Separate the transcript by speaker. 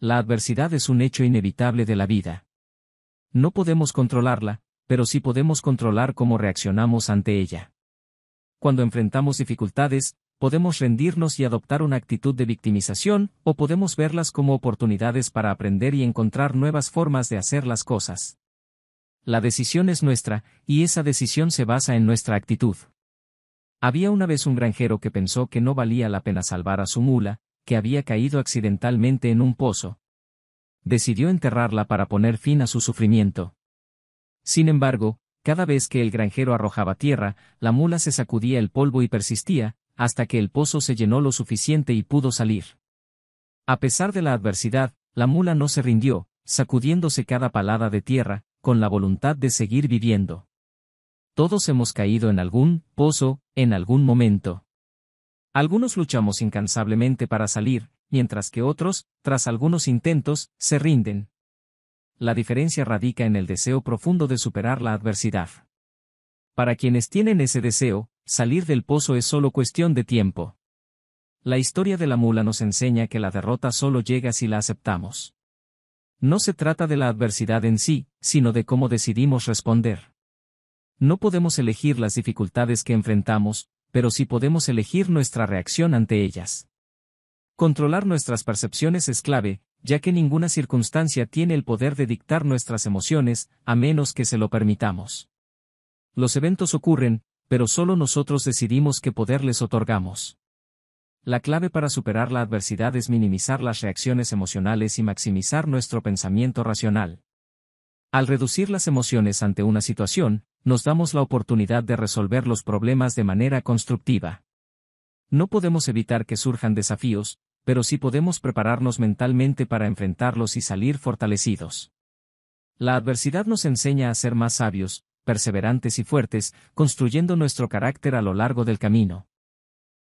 Speaker 1: La adversidad es un hecho inevitable de la vida. No podemos controlarla, pero sí podemos controlar cómo reaccionamos ante ella. Cuando enfrentamos dificultades, podemos rendirnos y adoptar una actitud de victimización, o podemos verlas como oportunidades para aprender y encontrar nuevas formas de hacer las cosas. La decisión es nuestra, y esa decisión se basa en nuestra actitud. Había una vez un granjero que pensó que no valía la pena salvar a su mula, que había caído accidentalmente en un pozo. Decidió enterrarla para poner fin a su sufrimiento. Sin embargo, cada vez que el granjero arrojaba tierra, la mula se sacudía el polvo y persistía, hasta que el pozo se llenó lo suficiente y pudo salir. A pesar de la adversidad, la mula no se rindió, sacudiéndose cada palada de tierra, con la voluntad de seguir viviendo. Todos hemos caído en algún pozo, en algún momento. Algunos luchamos incansablemente para salir, mientras que otros, tras algunos intentos, se rinden. La diferencia radica en el deseo profundo de superar la adversidad. Para quienes tienen ese deseo, salir del pozo es solo cuestión de tiempo. La historia de la mula nos enseña que la derrota solo llega si la aceptamos. No se trata de la adversidad en sí, sino de cómo decidimos responder. No podemos elegir las dificultades que enfrentamos, pero sí podemos elegir nuestra reacción ante ellas. Controlar nuestras percepciones es clave, ya que ninguna circunstancia tiene el poder de dictar nuestras emociones, a menos que se lo permitamos. Los eventos ocurren, pero solo nosotros decidimos qué poder les otorgamos. La clave para superar la adversidad es minimizar las reacciones emocionales y maximizar nuestro pensamiento racional. Al reducir las emociones ante una situación, nos damos la oportunidad de resolver los problemas de manera constructiva. No podemos evitar que surjan desafíos, pero sí podemos prepararnos mentalmente para enfrentarlos y salir fortalecidos. La adversidad nos enseña a ser más sabios, perseverantes y fuertes, construyendo nuestro carácter a lo largo del camino.